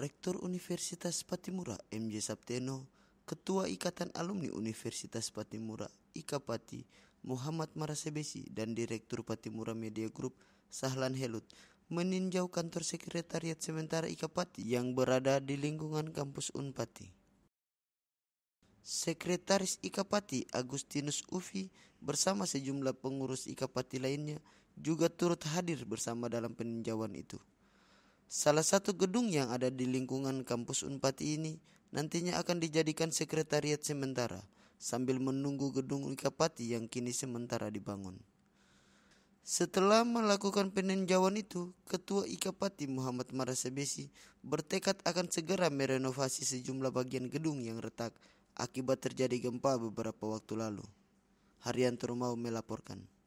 Rektor Universitas Patimura MJ Sapteno, Ketua Ikatan Alumni Universitas Patimura IKAPATI Muhammad Marasebesi dan Direktur Patimura Media Group Sahlan Helut meninjau kantor sekretariat sementara IKAPATI yang berada di lingkungan kampus Unpati. Sekretaris Ikapati Agustinus Ufi bersama sejumlah pengurus Ikapati lainnya juga turut hadir bersama dalam peninjauan itu. Salah satu gedung yang ada di lingkungan kampus Unpad ini nantinya akan dijadikan sekretariat sementara sambil menunggu gedung Ikapati yang kini sementara dibangun. Setelah melakukan peninjauan itu, Ketua Ikapati Muhammad Marasebesi bertekad akan segera merenovasi sejumlah bagian gedung yang retak akibat terjadi gempa beberapa waktu lalu. Haryanto mau melaporkan.